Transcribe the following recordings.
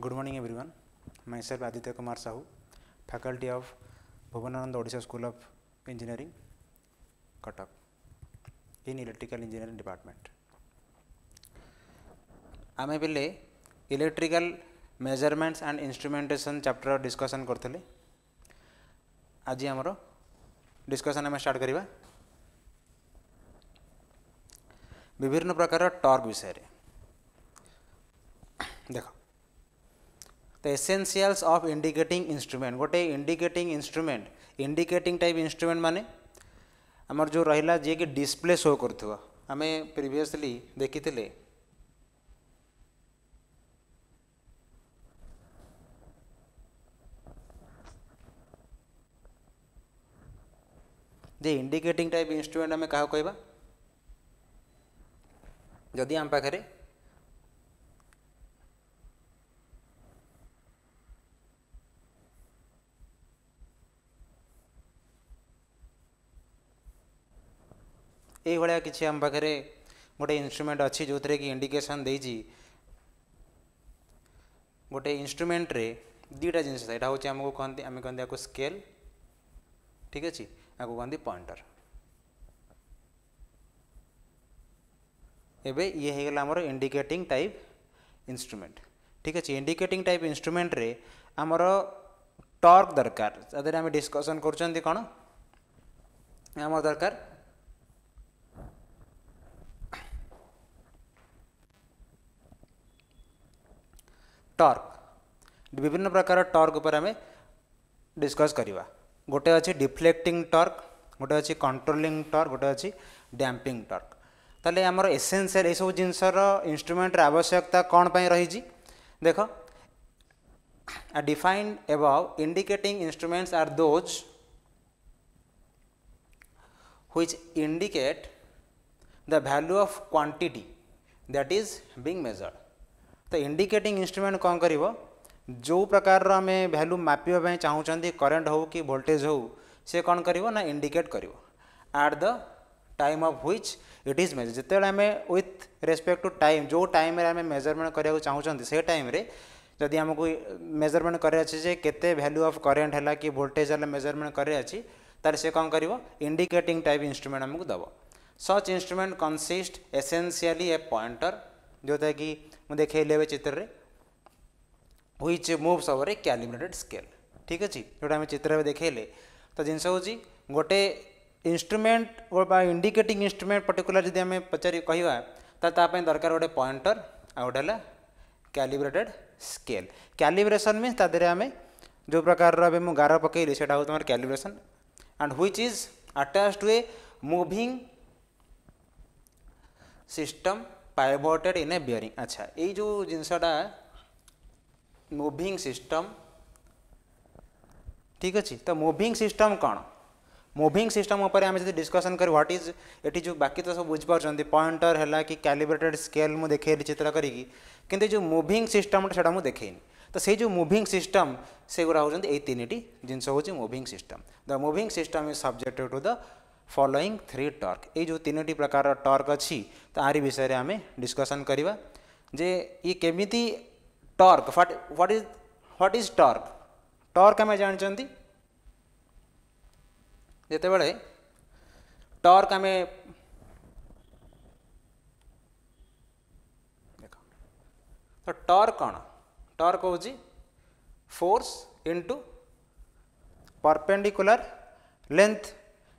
good morning everyone मैं sir Aditya Kumar Sahu faculty of Bhubanananda Odisha school of engineering Cuttack in electrical engineering department आम बिल्ले electrical measurements and instrumentation chapter discussion करते आज आम discussion आम स्टार्ट करवा विभिन्न प्रकार टर्क विषय देख तो एसेनसीआल्स अफ इंडिकेटिंग इन्स्ट्रुमेंट गोटे indicating instrument indicating type instrument मान आमर जो रहा जी कि डिस्प्ले शो कर आम प्रिवियसली देखी जे इंडिकेटिंग टाइप इंस्ट्रुमेंट आम क्या कहवा जदि आम पाखे भाया कि आम पाखे गोटे इन्स्ट्रुमेंट अच्छी जो थे कि इंडिकेसन दे गोटे इन्स्ट्रुमेट्रे दुटा जिनस आमको कहते आम कहते स्केल ठीक अच्छे आपको कहते पॉइंटर एवं ये होगा इंडिकेटिंग टाइप इन्स्ट्रुमेट ठीक अच्छे इंडिकेटिंग टाइप इंस्ट्रुमेंट्रे आम टर्क दरकार आम डिस्कसन कर दरकार टर्क विभिन्न प्रकार टर्क आम डिस्कस करवा गोटे अच्छे डिफ्लेक्टिंग टर्क गोटे अच्छे कंट्रोलिंग टर्क गोटे अच्छे डैंपिंग टर्क तेल आमर एसेनसीयल यू जिनस इन्स्ट्रुमेटर आवश्यकता कौन पर रही देख defined above indicating instruments are those which indicate the value of quantity that is being measured तो इंडिकेटिंग इंस्ट्रूमेंट कौन कर जो प्रकार आम भैल्यू मापे चाहूँ करेन्ट हो कि भोल्टेज हो सी कौन कर इंडिकेट कर at the time of which it is मेज जिते आम विथ रेस्पेक्ट टू टाइम जो टाइम आम मेजरमेंट कराया चाहूँ से टाइम जदि आमको मेजरमेंट करते भैल्यू अफ करेन्ट है कि भोल्टेज है मेजरमेंट करे कौन कर इंडिकेट टाइप इनमेंट आमको दब सच इनमेंट कनसीस्ट एसेनसीआली ए पॉइंटर जोटा की मुझे खेले चित्र हुई moves over a calculated scale ठीक अच्छे जो चित्र देखेले तो जिनस हूँ गोटे इन्स्ट्रुमेंट इंडिकेटिंग इन्स्ट्रुमेंट पर्टिकुला जब आम पचार कहवा दरकार गोटे पॉइंटर आ गए है स्केल क्यालकुलेसन मीन तेरे आम जो प्रकार मुझे गार पकईली से calculation and which is attached to a moving system pivoted in a bearing अच्छा यो जो जिनसटा मुविंग सिस्टम ठीक अच्छे तो मुविंग सिस्टम कौन मुविंग सिस्टम उपर आम जब डिस्कसन कर व्हाट इज ये जो बाकी तो सब बुझीपार पॉइंटर है कि कैलिब्रेटेड स्केल मुझे देखे चित्र करी कि जो मुविंग सिस्टम से देखेनि तो से जो मुविंग सिस्टम से गुड़ा हूँ ये तीन जिनस हूँ system the moving system is subjected to the following three torque यो तीनो प्रकार टर्क अच्छी तो आरी विषय आम डिस्कसन करवा जे ये केमी टर्क फट what is what is torque torque आम जानते जो बड़े टर्क आम देख तो टर्क कौन टर्क हो फोर्स इंटु परपेडिकुला लेंथ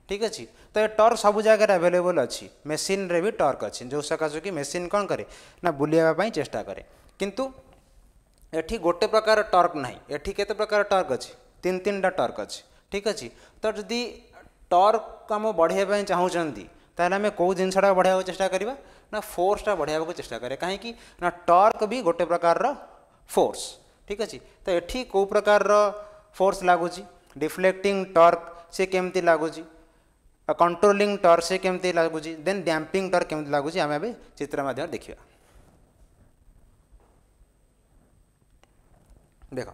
ठीक अच्छे तो ये टर्क सब जगह आभेलेबल अच्छी मेसीन रे भी टर्क अच्छे जो सकाश कि मेसीन कौन कै ना बुलाई चेस्टा कै कि एटी गोटे प्रकार टर्क ना ये केत प्रकार टर्क अच्छे तीन तीन टा टर्क अच्छे ठीक अच्छे तो यदि टर्क आम बढ़ाया चाहूँगी तेल आम कौ जिनटा बढ़ावा चेस्टा करवा ना फोर्सटा बढ़ाया को चेस्टा कर कहीं टर्क भी गोटे प्रकार फोर्स ठीक अच्छे तो ये कौ प्रकार फोर्स लगुच डिफ्लेक्टिंग टर्क सी केमती लगुच कंट्रोलिंग टर्क से कमी लगुच देन डैंपिंग टर्क के लगुच आम ए चित्र मध्यम देखा देख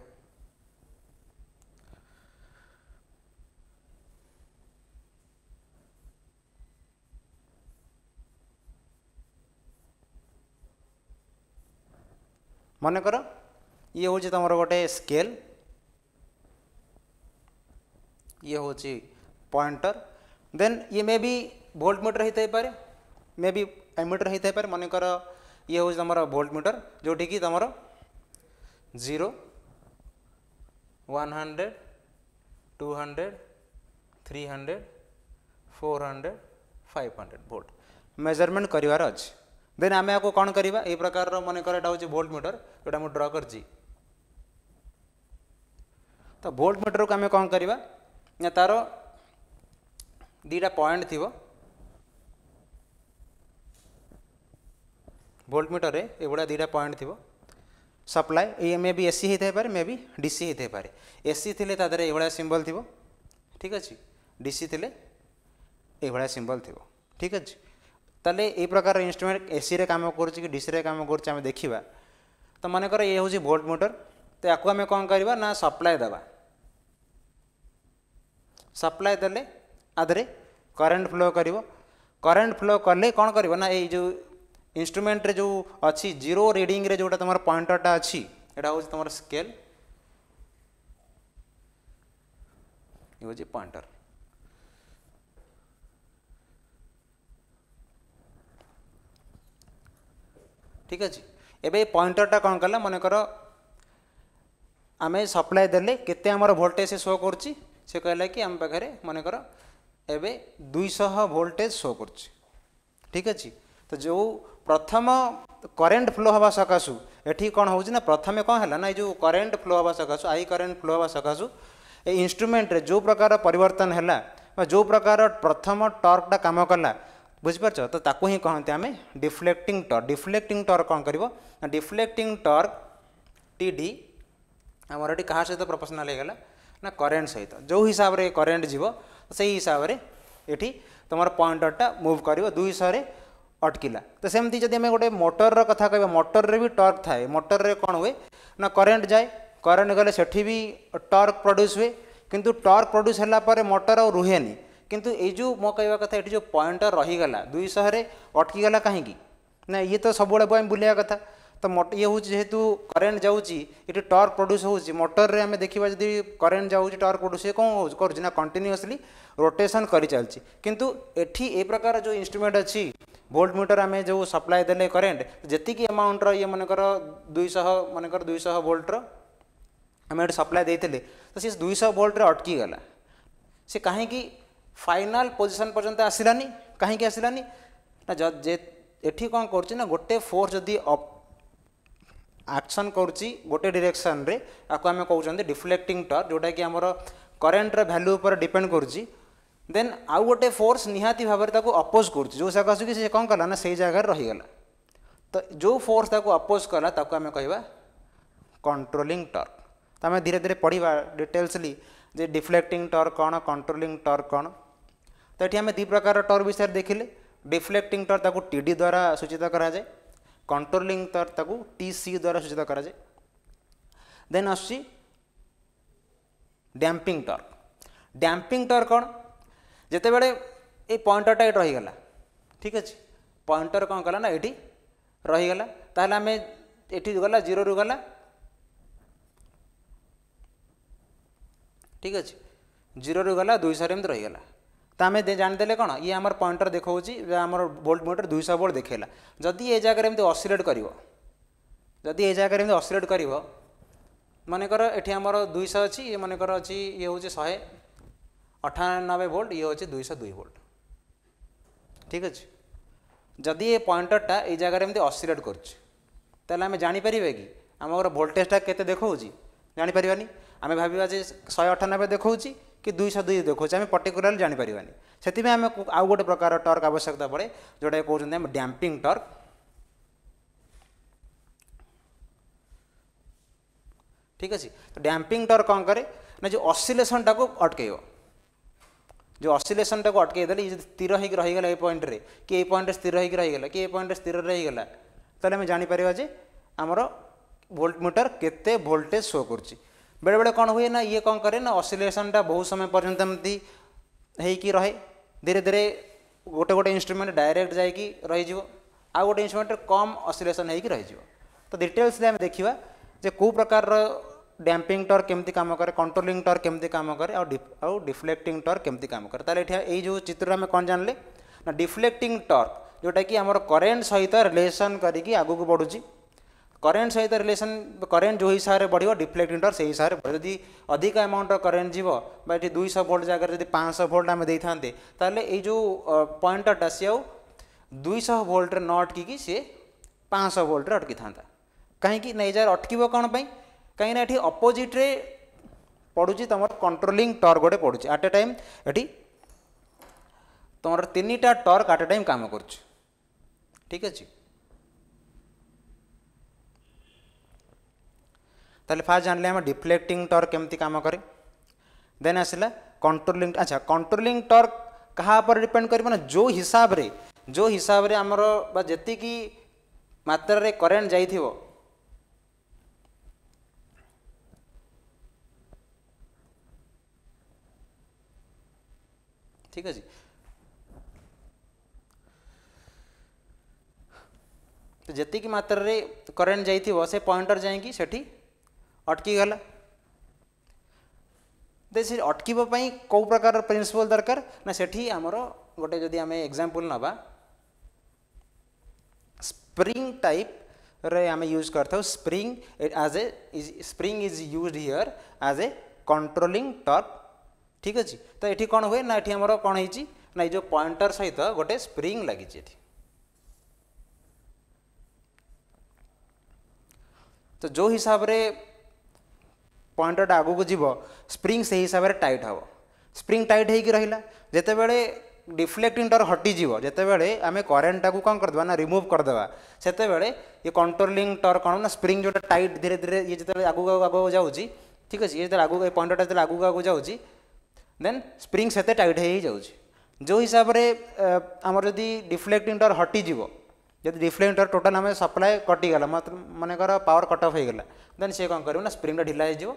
मन कर ये हूँ तुम गोटे स्केल ये हूँ पॉइंटर देन ये मे भी भोल्ट मीटर ही थी मे भी एमिटर ही थपे मनकर ये हूँ तुम भोल्ट मीटर जोटि की तुम zero one hundred two hundred three hundred four hundred five hundred volt measurement कर अच्छे देन आम आपको कौन करवा यह प्रकार मनकर भोल्ट मीटर जो ड्र कर तो भोल्ट मीटर को आम कौन करवा तार दीटा पॉइंट थी भोल्टमिटर एगुड़ा दुटा पॉइंट थी सप्लाय मे बी एसी होता पे मे बी डीसी होता पे एसी थी तेरे एगुड़ा सिंबल थी ठीक अच्छे डीसी थी एभिया सिंबल थी ठीक अच्छे तेल ये प्रकार इन्स्ट्रुमेंट एसी काम कर डीसी काम कर देखा तो मनकर ये हूँ भोल्टमिटर तो या कौन करवा सप्लाय दे सप्लाय दे ଆଧରେ କରେଣ୍ଟ ଫ୍ଲୋ କରିବ କରେଣ୍ଟ ଫ୍ଲୋ କଲେ କ'ଣ କରିବ ନା ଏଇ ଯେଉଁ ଇନ୍ଷ୍ଟ୍ରୁମେଣ୍ଟରେ ଯେଉଁ ଅଛି ଜିରୋ ରିଡ଼ିଂରେ ଯେଉଁଟା ତୁମର ପଏଣ୍ଟରଟା ଅଛି ଏଇଟା ହେଉଛି ତୁମର ସ୍କେଲ୍ ହେଉଛି ପଏଣ୍ଟର ଠିକ୍ ଅଛି ଏବେ ଏ ପଏଣ୍ଟରଟା କ'ଣ କଲା ମନେକର ଆମେ ସପ୍ଲାଏ ଦେଲେ କେତେ ଆମର ଭୋଲ୍ଟେଜ୍ ସେ ଶୋ କରୁଛି ସେ କହିଲା କି ଆମ ପାଖରେ ମନେକର ଏବେ ଦୁଇଶହ ଭୋଲ୍ଟେଜ୍ ଶୋ କରୁଛି ଠିକ୍ ଅଛି ତ ଯେଉଁ ପ୍ରଥମ କରେଣ୍ଟ ଫ୍ଲୋ ହେବା ସକାଶୁ ଏଠି କ'ଣ ହେଉଛି ନା ପ୍ରଥମେ କ'ଣ ହେଲା ନା ଏଇ ଯେଉଁ କରେଣ୍ଟ ଫ୍ଲୋ ହେବା ସକାଶୁ ଆଇ କରେଣ୍ଟ ଫ୍ଲୋ ହେବା ସକାଶୁ ଏ ଇନ୍ଷ୍ଟ୍ରୁମେଣ୍ଟରେ ଯେଉଁ ପ୍ରକାର ପରିବର୍ତ୍ତନ ହେଲା ବା ଯେଉଁ ପ୍ରକାର ପ୍ରଥମ ଟର୍କଟା କାମ କଲା ବୁଝିପାରୁଛ ତ ତାକୁ ହିଁ କହନ୍ତି ଆମେ ଡିଫ୍ଲେକ୍ଟିଂ ଟର୍କ ଡିଫ୍ଲେକ୍ଟିଂ ଟର୍କ କ'ଣ କରିବ ନା ଡିଫ୍ଲେକ୍ଟିଂ ଟର୍କ ଟି ଡି ଆମର ଏଠି କାହା ସହିତ ପ୍ରପୋସନାଲ୍ ହେଇଗଲା ନା କରେଣ୍ଟ ସହିତ ଯେଉଁ ହିସାବରେ କରେଣ୍ଟ ଯିବ से ही हिसाब से ये तुम पॉइंटरटा मुव कर दुईश अटकिला तो सेमती जब गोटे मोटर रहा कह मोटर रे भी टर्क थाए मोटर रे कौन हुए ना करेन्ट जाए करेन्ट गले से भी टर्क प्रड्यूस हुए किंतु टर्क प्रड्यूस होगापर मोटर आ रुहे किंतु यू मो कह कथा जो पॉइंटर रहीगला दुईश अटकी गला कहीं ना ये तो सब बुलाया कथा तो ये हूँ जेहेतु करेन्ट जाऊँगी ये टर्क प्रड्यूस हो मोटर में आम देखा जब करेन्ट जा टर्क प्रड्यूस कौन करुँच कंटिन्यूसली रोटेसन कर चलती किंतु एटी ए प्रकार जो इन्स्ट्रुमेंट अच्छी भोल्ट मीटर आम जो सप्लाए दे करेन्ट जी एमाउंटर ये मनकर दुईश मनकर दुईश भोल्टर आम ये सप्लाए देते तो सी दुईश भोल्ट्रे अटकी गला सी कहीं फाइनाल पोजिशन पर्यटन आसलानी कहीं आसलानी ना जे एटी कौन कर गोटे फोर्स जदि ଆକ୍ସନ୍ କରୁଛି ଗୋଟେ ଡିରେକ୍ସନ୍ରେ ଆକୁ ଆମେ କହୁଛନ୍ତି ଡିଫ୍ଲେକ୍ଟିଂ ଟର୍କ ଯେଉଁଟାକି ଆମର କରେଣ୍ଟର ଭ୍ୟାଲ୍ୟୁ ଉପରେ ଡିପେଣ୍ଡ କରୁଛି ଦେନ୍ ଆଉ ଗୋଟେ ଫୋର୍ସ ନିହାତି ଭାବରେ ତାକୁ ଅପୋଜ୍ କରୁଛି ଯେଉଁ ଜାଗା ଆସୁଛି ସେ କ'ଣ କଲା ନା ସେଇ ଜାଗାରେ ରହିଗଲା ତ ଯେଉଁ ଫୋର୍ସ ତାକୁ ଅପୋଜ୍ କଲା ତାକୁ ଆମେ କହିବା କଣ୍ଟ୍ରୋଲିଂ ଟର୍କ ତ ଆମେ ଧୀରେ ଧୀରେ ପଢ଼ିବା ଡିଟେଲ୍ସଲି ଯେ ଡିଫ୍ଲେକ୍ଟିଂ ଟର୍କ କ'ଣ କଣ୍ଟ୍ରୋଲିଂ ଟର୍କ କ'ଣ ତ ଏଠି ଆମେ ଦୁଇ ପ୍ରକାର ଟର୍କ ବିଷୟରେ ଦେଖିଲେ ଡିଫ୍ଲେକ୍ଟିଂ ଟର୍କ ତାକୁ ଟି ଡି ଦ୍ୱାରା ସୂଚିତ କରାଯାଏ কন্ট্রোলিং তার তাকে টি সি দ্বারা সূচিত করা যায় দেন আসছি ড্যাম্পিং টর্ক ড্যাম্পিং টর্ক কোণ যেতবে এই পয়েন্টরটা এটি রহিগলা ঠিক আছে পয়েন্টর কোণ কলা না এটি রহিগলা তাহলে আমি এটি গলা জিরো রু গলা ঠিক আছে জিরো রু গলা দুইশহর এমনি রহিগলা तो आम जाणीदे कौन ये आम पॉइंटर देखा आम बोल्ट मोटर दुईश बोल्ट देखेला जदि ये जगह एमती असिलेट कर जदि ए जगार एम असुलेट कर मनकर ये आम दुईश अच्छी ये मनकर अच्छी ये हूँ शहे अठानबे भोल्ट ये हूँ दुईश दुई भोल्ट ठीक अच्छे जदि ये पॉइंटरटा ये जगार एम असुलेट करें जापर कि आम भोल्टेजटा के देखा जापरानी आम भावा जे शहे अठानबे देखा कि दुईश दुई देखा आम पर्टिकुला जापरिवानी से आम आउ गोटे प्रकार टर्क आवश्यकता पड़े जोटा कौन हैं टर्क ठीक अच्छे तो डैम्पिंग टर्क कौन कै ना जो असिलेसन टाक अटकईब जो असिलेसन टाक अटकईदे ये स्थिर हो रहीगला ये पॉइंटे कि ये पॉइंट स्थिर होगला कि ये पॉइंट स्थिर रहीगला तो आम जापर जे आमर भोल्टमीटर केते शो करुच्ची बेले बड़े कौन हुए ना ये कौन करे ना ऑसिलेशन टा बहुत समय पर्यटन एमती रहे धीरे धीरे गोटे गोटे इन्स्ट्रुमेंट डायरेक्ट जा रही आ गोटे इन्स्ट्रुमेंट कम असिलेसन हो तो डिटेल्स देखा जो कौ प्रकार डैम्पिंग टर् केमती कम कै कंट्रोलींग टर् केमती कम कै आउ डिफ्लेक्टिंग टर् केमती कम कैसे ये जो चित्र आम कौन जान लें ना डिफ्लेक्टिंग टर्क जोटा कि आम करेन्ट सहित रिलेसन करके आगे बढ़ुच्छी करेन्ट सहित रिलेसन करेन्ट जो हिसाब से बढ़ डिफ्लेक्ट इंटर से हिसाब से बढ़ जदि अधिक अमाउंट करेन्ट जीव ये दुईश भोल्ट जगह जब पाँच भोल्ट आम दे था यो जो पॉइंटरटा सी आउ दुईश भोल्ट न अटकिकी सी पाँच भोल्ट अटकी था कहीं जगह अटक कौन कहीं ये अपोजिट्रे पड़ू तुम कंट्रोलिंग टर्क गोटे पड़ू आट ए टाइम ये तुम तीन टा टर्क आट ए टाइम कम कर ठीक अच्छे तेल फास्ट जान लें डिफ्लेक्टिंग टर्क केमती कम कै दे आसा कंट्रोलींग अच्छा कंट्रोलींग टर्क क्या डिपेड कर जो हिसाब से जो हिसाब से आमर जी मात्र करेन्ट जा ठीक अच्छे तो जी मात्र करेन्ट जा पॉइंटर जाठी अटकी अटकीगला दे तो अटक कौ प्रकार प्रिंसिपल दरकार ना से आमर गोटे जदि आम एक्जामपल ना स्प्रिंग टाइप रे आम यूज कर spring as a spring is use here as a controlling Turk ठीक अच्छे तो ये कौन हुए ना ये आम कौन है ना ये पॉइंटर सहित गोटे स्प्रिंग लगे तो जो हिसाब से পয়েন্টটা আগুক যাব স্প্রিং সেই হিসাবে টাইট হব স্প্রিং টাইট হয়েকি রহলা যেতবে ডিফ্লেক্টিংটার হটিযোগ যেতবে আমি করেন্টটা কম করদেবা না রিমুভ করদেবা সেতবে ইয়ে কন্ট্রোলিং টর কোণ না স্প্রিং যেটা টাইট ধীরে ধীরে ইয়ে যেত আগুক আগুক যাচ্ছি ঠিক আছে ইয়ে যেত আগুক এই পয়েন্টটা যেত আগুক আগুক যাচ্ছি দেন স্প্রিং সেতে টাইট হয়ে যাচ্ছে যে হিসাবে আমার যদি ডিফ্লেক্টিংটার হটিযোগ ଯଦି ରିଫ୍ଲେକ୍ଟର୍ ଟୋଟାଲ୍ ଆମେ ସପ୍ଲାଏ କଟିଗଲା ମନେକର ପାୱାର କଟ୍ ଅଫ୍ ହୋଇଗଲା ଦେନ୍ ସେ କ'ଣ କରିବ ନା ସ୍ପ୍ରିଙ୍ଗଟା ଢିଲା ହେଇଯିବ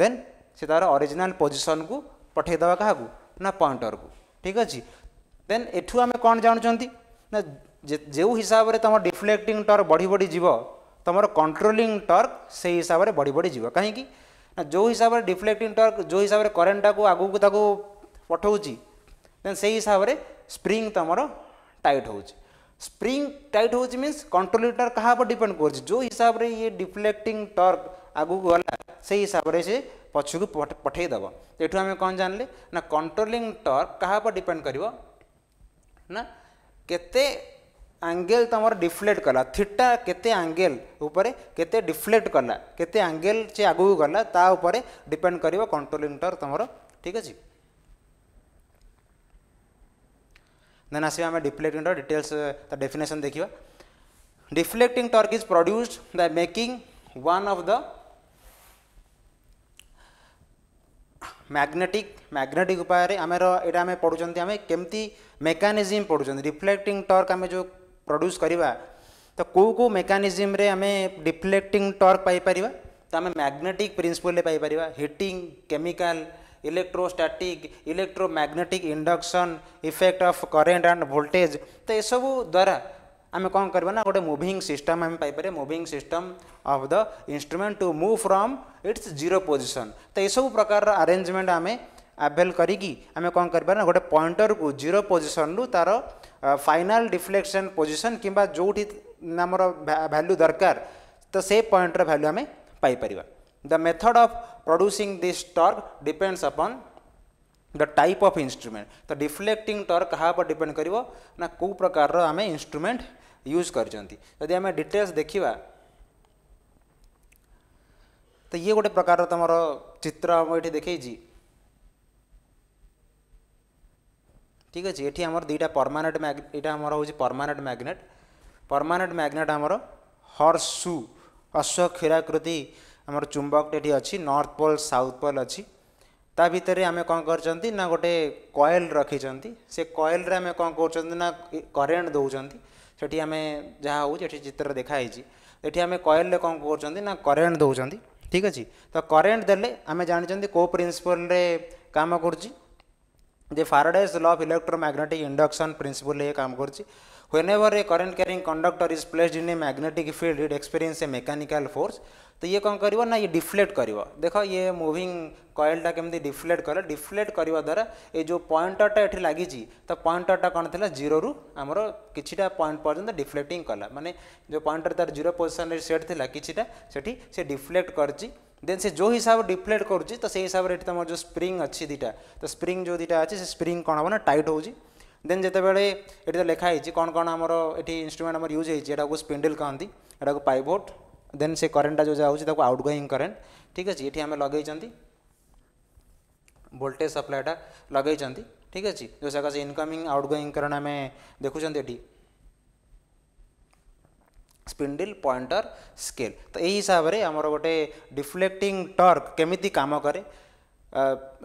ଦେନ୍ ସେ ତା'ର ଅରିଜିନାଲ୍ ପୋଜିସନ୍କୁ ପଠାଇଦେବା କାହାକୁ ନା ପଏଣ୍ଟର୍କୁ ଠିକ୍ ଅଛି ଦେନ୍ ଏଠୁ ଆମେ କ'ଣ ଜାଣୁଛନ୍ତି ନା ଯେଉଁ ହିସାବରେ ତୁମ ଡିଫ୍ଲେକ୍ଟିଂ ଟର୍କ ବଢ଼ି ବଢ଼ି ଯିବ ତୁମର କଣ୍ଟ୍ରୋଲିଂ ଟର୍କ ସେଇ ହିସାବରେ ବଢ଼ି ବଢ଼ି ଯିବ କାହିଁକି ନା ଯେଉଁ ହିସାବରେ ଡିଫ୍ଲେକ୍ଟିଂ ଟର୍କ ଯେଉଁ ହିସାବରେ କରେଣ୍ଟଟାକୁ ଆଗକୁ ତାକୁ ପଠାଉଛି ଦେନ୍ ସେଇ ହିସାବରେ ସ୍ପ୍ରିଙ୍ଗ ତୁମର ଟାଇଟ୍ ହେଉଛି स्प्रिंग टाइट होची मीन्स कंट्रोलेटर कहाँ पर डिपेंड कर जो हिसाब रे ये डिफ्लेक्टिंग टर्क आगु गला से हिसाब रे से को पठे तो ये आम कौन जान ना कंट्रोलिंग टर्क क्या पर डिपेंड कर ना केते आंगेल तुम डिफ्लेक्ट कला थीटा केते आंगेल उपरे केते डिफ्लेक्ट कला केते आंगेल से आगू गला ता उपरे डिपेंड कर कंट्रोलिंग टर्क तुम ठीक अच्छे देन आसा डिफ्लेक्टिंग टर्क डिटेल्स डेफिनेसन देखा deflecting torque is produced the making one of the magnetic magnetic उपाय आम यहाँ आम पढ़ुं आम केमती मेकानिजम पढ़ुं रिफ्लेक्टिंग टर्क आम जो प्रड्यूस करवा तो कौ कौ मेकानिजम रे आम डिफ्लेक्टिंग टर्क पाई तो आम मैग्नेटिक प्रिंसिपल पाई heating chemical electrostatic electromagnetic induction effect of current and voltage तो यू द्वारा आम कौन करना गोटे मुविंग सिस्टम आम पाइपर moving system of the instrument to move from its zero position तो यू प्रकार आरेजमेंट आम आभेल करी आम कौन କ'ଣ କରିପାରିବା पॉइंटर को जीरो पोजिशन रू तार फाइनाल डिफ्लेक्शन पोजिशन कि जो ଆମର भैल्यू दरकार तो से पॉइंटर भैल्यू आम ପାଇପାରିବା The method of producing this torque depends upon the type of instrument तो डिफ्लेक्टिंग टर्क क्या उपर डिपेड कर ना कौ प्रकार आम ame use dekhiba to details देखा तो ये गोटे प्रकार तुम चित्र ये देखी ठीक अच्छे ये आम दुटा परमानेंट मैग यहाँ आम हूँ परमानेंट मैग्नेट परमानेंट मैग्नेट आमर हर्सू अश्व क्षीराकृति ଆମର ଚୁମ୍ବକଟେ ଏଠି ଅଛି ନର୍ଥ ପୋଲ୍ ସାଉଥ ପୋଲ୍ ଅଛି ତା ଭିତରେ ଆମେ କ'ଣ କରିଛନ୍ତି ନା ଗୋଟେ କଏଲ୍ ରଖିଛନ୍ତି ସେ କଏଲ୍ରେ ଆମେ କ'ଣ କରୁଛନ୍ତି ନା କରେଣ୍ଟ ଦେଉଛନ୍ତି ସେଠି ଆମେ ଯାହା ହେଉଛି ଏଠି ଚିତ୍ର ଦେଖାହେଇଛି ଏଠି ଆମେ କଏଲ୍ରେ କ'ଣ କରୁଛନ୍ତି ନା କରେଣ୍ଟ ଦେଉଛନ୍ତି ଠିକ୍ ଅଛି ତ କରେଣ୍ଟ ଦେଲେ ଆମେ ଜାଣିଛନ୍ତି କେଉଁ ପ୍ରିନ୍ସିପଲ୍ରେ କାମ କରୁଛି ଯେ Faraday's law of electromagnetic induction principle ଏ କାମ କରୁଛି whenever a current carrying conductor is placed in a magnetic field it experiences a mechanical force तो ये कौन कर ना ये डिफ्लेक्ट कर देख ये मुविंग कयलटा केमी डिफ्लेक्ट कला डिफ्लेक्ट कर द्वारा ये जो पॉइंटरटा ये लगी तो पॉइंटरटा कौन थी जीरो रु आम कि पॉइंट पर्यटन डिफ्लेक्टिंग कला मानने जो पॉइंटर तार जीरो पोजिशन सेट थी कि से डिफ्लेक्ट कर देन से जो हिसाब डिफ्लेक्ट कर तो से हिसाब से तुम जो स्प्रिंग अच्छी दुटा तो स्प्रिंग जो दुटा अच्छे से स्प्रिंग कौन हम ना टाइट हो देन जितेबाला ये लिखाई कौन कौन आम ये आम यूज होता स्पिंडल कहती एटा पाइभोट देन से करेन्टा जो जाऊँ आउटगोइंग करेन्ट ठीक अच्छे ये आम लगे वोल्टेज सप्लाईटा लगे ठीक अच्छे जो सक इनकमिंग आउटगोइंग करेन्ट आम देखुं ये स्पिंडल पॉइंटर स्केल तो यही हिसाब से आम गोटे डिफ्लेक्टिंग टर्क केमी काम कै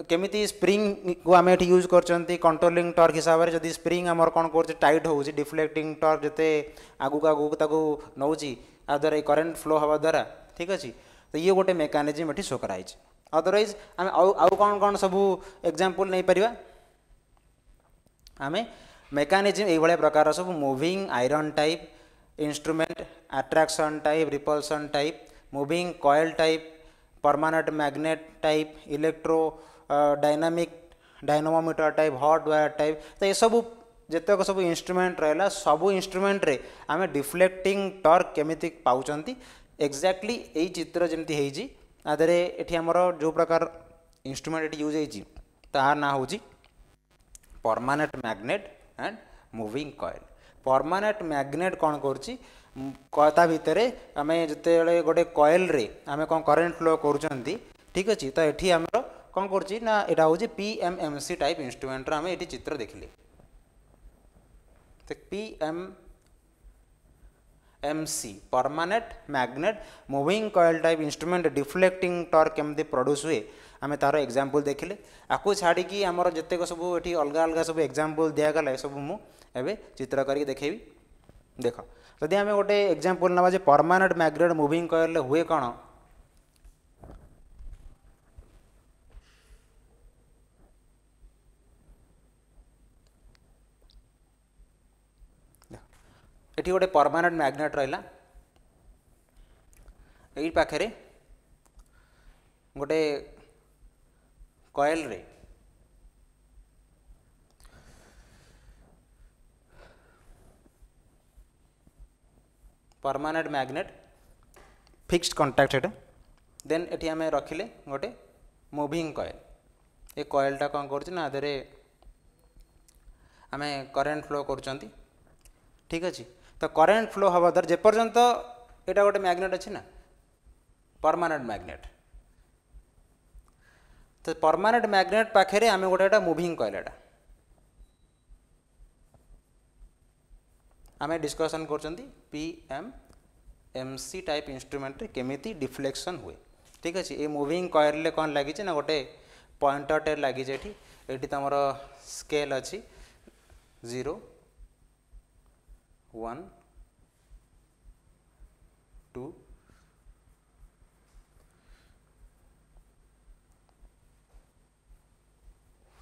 केमी स्प्रिंग को आम ये यूज करोलींग टर्क हिसाब से स्प्रिंग आम कौन कर टाइट होफ्लेक्टिंग टर्क जिते आगू आगू नौ આ દ્વારા એ କରେଣ୍ଟ ଫ୍ଲୋ ହେବା ଦ୍ୱାରା ଠିକ୍ ଅଛି ତ ଇଏ ଗୋଟେ ମେକାନିଜିମ୍ ଏଠି ସୋ କରାହେଇଛି ଅଦରୱାଇଜ୍ ଆମେ ଆଉ ଆଉ କ'ଣ କ'ଣ ସବୁ ଏକ୍ଜାମ୍ପଲ୍ ନେଇପାରିବା ଆମେ ମେକାନିଜିମ୍ ଏଇଭଳିଆ ପ୍ରକାର ସବୁ moving iron type instrument attraction type repulsion type moving coil type permanent magnet type electro dynamic dynamometer type hot wire type तो ये सब ଯେତେକ ସବୁ ଇନ୍ଷ୍ଟ୍ରୁମେଣ୍ଟ ରହିଲା ସବୁ ଇନ୍ଷ୍ଟ୍ରୁମେଣ୍ଟରେ ଆମେ ଡିଫ୍ଲେକ୍ଟିଂ ଟର୍କ କେମିତି ପାଉଛନ୍ତି ଏକ୍ଜାକ୍ଟଲି ଏଇ ଚିତ୍ର ଯେମିତି ହେଇଛି ତା ଦେହରେ ଏଠି ଆମର ଯେଉଁ ପ୍ରକାର ଇନ୍ଷ୍ଟ୍ରୁମେଣ୍ଟ ଏଠି ୟୁଜ୍ ହେଇଛି ତାହାର ନାଁ ହେଉଛି permanent magnet and moving coil permanent magnet କ'ଣ କରୁଛି ତା ଭିତରେ ଆମେ ଯେତେବେଳେ ଗୋଟେ କଏଲ୍ରେ ଆମେ କ'ଣ କରେଣ୍ଟ ଫ୍ଲୋ କରୁଛନ୍ତି ଠିକ୍ ଅଛି ତ ଏଠି ଆମର କ'ଣ କରୁଛି ନା ଏଇଟା ହେଉଛି P M M C type ଇନ୍ଷ୍ଟ୍ରୁମେଣ୍ଟର ଆମେ ଏଠି ଚିତ୍ର ଦେଖିଲେ P M M C permanent magnet moving coil type instrument deflecting torque केमती प्रड्यूस हुए आम तार एक्जामपल देखिले आपको छाड़ी आमर जितेक सब ये अलग अलग सब एक्जामपल दिगला सब मुझे चित्र करके देखेबी देख जदि तो आम गोटे एक्जामपल नवाजे जे परमानेंट मैग्नेट मूविंग कॉइल हुए कौन ଏଠି गोटे परमानेंट मैग्नेट रहा ଏଇ गोटे कयल रे परमानेंट मैग्नेट फिक्स्ड कंटाक्ट एटा देन एटी आम रखिले गोटे मुविंग कयल ए कयलटा कौन कर आम करेन्ट फ्लो कर ठीक अच्छे ତ କରେଣ୍ଟ ଫ୍ଲୋ ହେବା ଦ୍ୱାରା ଯେପର୍ଯ୍ୟନ୍ତ ଏଇଟା ଗୋଟେ ମ୍ୟାଗ୍ନେଟ୍ ଅଛି ନା ପରମାନେଣ୍ଟ ମ୍ୟାଗ୍ନେଟ୍ ତ ପରମାନେଣ୍ଟ ମ୍ୟାଗ୍ନେଟ୍ ପାଖରେ ଆମେ ଗୋଟେ ଏଇଟା ମୁଭିଂ କହିଲେ ଏଇଟା ଆମେ ଡିସ୍କସନ୍ କରୁଛନ୍ତି P M M C type ଇନ୍ଷ୍ଟ୍ରୁମେଣ୍ଟରେ କେମିତି ଡିଫ୍ଲେକ୍ସନ୍ ହୁଏ ଠିକ୍ ଅଛି ଏ ମୁଭିଂ କଏଲରେ କ'ଣ ଲାଗିଛି ନା ଗୋଟେ ପଏଣ୍ଟରଟେ ଲାଗିଛି ଏଠି ଏଠି ତୁମର ସ୍କେଲ୍ ଅଛି ଜିରୋ one two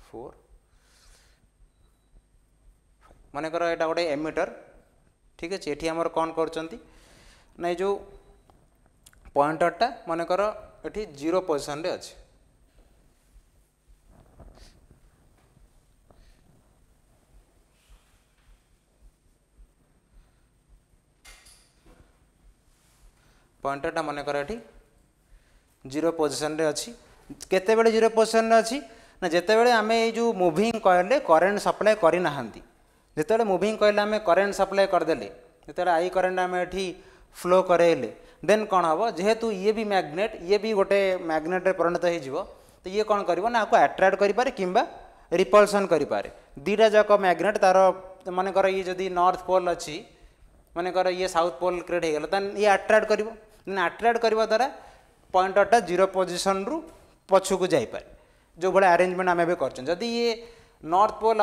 four ମନେକର ଏଇଟା ଗୋଟେ ଏମିଟର ଠିକ୍ ଅଛି ଏଠି ଆମର କ'ଣ କରୁଛନ୍ତି ନା ଏ ଯେଉଁ ପଏଣ୍ଟରଟା ମନେକର ଏଠି ଜିରୋ ପୋଜିସନରେ ଅଛି পয়েন্টরটা মনে কর এটি জিরো পজিশনরে অছি কেতবে জিরো পজিশনরে অছি না যেতবে আমি এই যে মুভিং কয়েলরে করেন্ট সপ্লাই করে না যেতবে মুভিং কয়েল আমি করেন্ট সপ্লাই করেদেলে যেতবে আই করেন্ট আমি এটি ফ্লো করাইলে দেন কম হব যেহেতু ইয়ে বি ম্যাগনেট ইয়ে বি গোটে ম্যাগনেট্রে পরিণত হয়ে যাব তো ইয়ে কম করব না আকু আট্রাক্ট করে কিংবা রিপলসন করে দুইটা যাক ম্যাগনেট তার মনে কর ইয়ে যদি নর্থ পোল অছি মনে কর ইয়ে সাউথ পোল ক্রিয়েট হয়ে গেল দেন ইয়ে আট্রাক্ট করব मैंने आट्राक्ट करने द्वारा पॉइंटरटा जीरो पोजिशन रु पछक जापे जो भाई आरेजमेंट आम करदी ये नर्थ पोल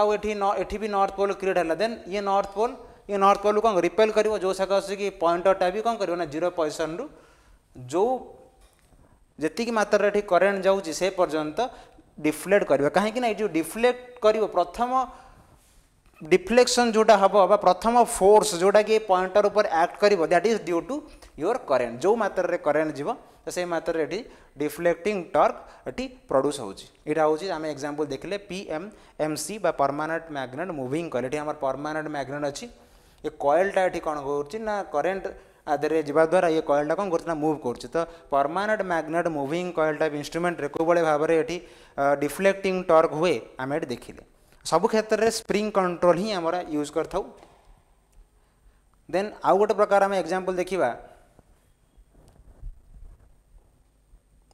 आठ भी नर्थ पोल क्रिएट है देन ये नर्थ पोल ये नर्थ पोल कौन रिपेल कर जो शाख आसिक पॉइंटरटा भी कौन कर जीरो पोजिशन रु जो जी मात्र करेन्ट जा पर्यटन डिफ्लेक्ट कर कहीं ये डिफ्लेक्ट कर प्रथम डिफ्लेक्शन जोटा हम बा प्रथम फोर्स जोटा कि पॉइंटर उपर आक्ट कर that is due to your current जो मात्र में करेन्ट जीव तो से मात्र डिफ्लेक्टिंग टर्क ये प्रड्यूस होटा हूँ एक्जामपल देखले P M M C permanent magnet moving coil ये आम परमानेंट मैग्नेट अच्छी ये कयलटा ये कौन करना करेन्ट आदि द्वारा ये कयलटा कौन करना मुव कर तो परमानेंट मैग्नेट मुविंग कयल कयलटा इंस्ट्रुमेंट कोई भाव में ये डिफ्लेक्टिंग टर्क हुए आम ये देखिले सब क्षेत्र में स्प्रिंग कंट्रोल ही आम यूज कर देन आउ गोटे प्रकार आम एक्जामपल देखा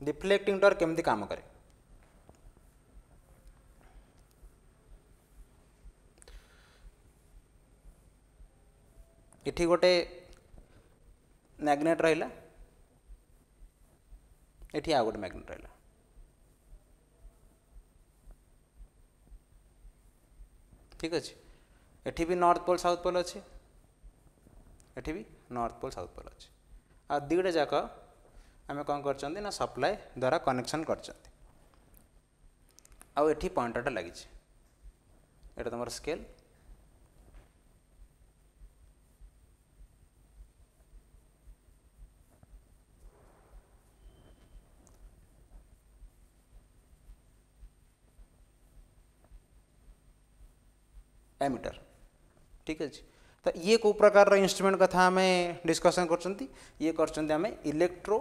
डिफ्लेक्टिंग डर केमी काम करे इटि गोटे मैग्नेट रहा इटि आउ गोटे मैग्नेट रहा ঠিক ଅଛି ଏଠି ବି ନର୍ଥ ପୋଲ୍ ସାଉଥ୍ ପୋଲ୍ ଅଛି ଏଠି ବି ନର୍ଥ ପୋଲ୍ ସାଉଥ୍ ପୋଲ୍ ଅଛି ଆଉ ଦୁଇଟା ଯାକ ଆମେ କ'ଣ କରିଛନ୍ତି ନା ସପ୍ଲାଏ ଦ୍ୱାରା କନେକ୍ସନ୍ କରିଛନ୍ତି ଆଉ ଏଠି ପଏଣ୍ଟରଟା ଲାଗିଛି ଏଇଟା ତୁମର ସ୍କେଲ୍ एमिटर ठीक अच्छे तो ये कौ प्रकार इंस्ट्रूमेंट कथा आम डिस्कसन कर करें electro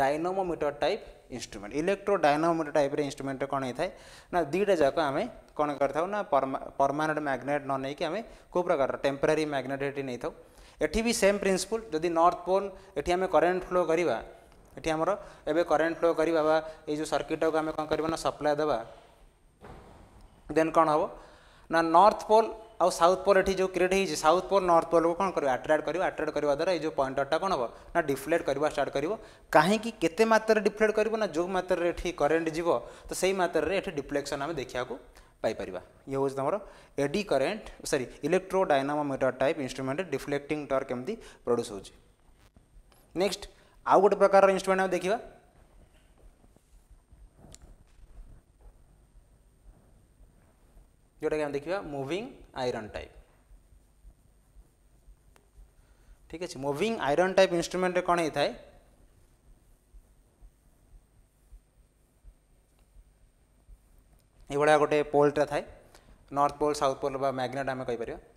dynamometer type instrument electro dynamometer type instrument कौन होता है ना दुईटा जाक आम कौन कर परमानेंट मैग्नेट न नहीं आम कौ प्रकार टेम्परारी मैग्नेट ये नहीं था एटी भी सेम प्रिंसिपल जदि नर्थ पोल एटी आम करेन्ट फ्लो करवा ये आमर एवं करेन्ट फ्लो करवा ये जो सर्किट को आम कौन कर सप्लाय देवा देन कौन हम ना नॉर्थ पोल आउ साउथ पोल एठी जो क्रिएट हो साउथ पोल नॉर्थ पोल को कौन कर आट्राक्ट कर आट्राक्ट करवा द्वारा ये जो पॉइंटरटा कौन हम ना डिफ्लेट करवा स्टार्ट कर कहीं मात्र डिफ्लेट कर जो मात्रा करेन्ट जीव तो से मात्रा एठी डिफ्लेक्शन आम देखा पापर ये हूँ तुम eddy current sorry electro dynamometer type instrument deflecting torque एमती प्रड्यूस होक्स्ट आउ गोटे प्रकार इन्स्ट्रुमेंट आम देखा जोटा कि देखा मुविंग आईरन टाइप ठीक अच्छे मुविंग आईरन टाइप इन्स्ट्रुमेंट कौन है ये गोटे पोलटा थाए north pole south pole magnet आम कहीपर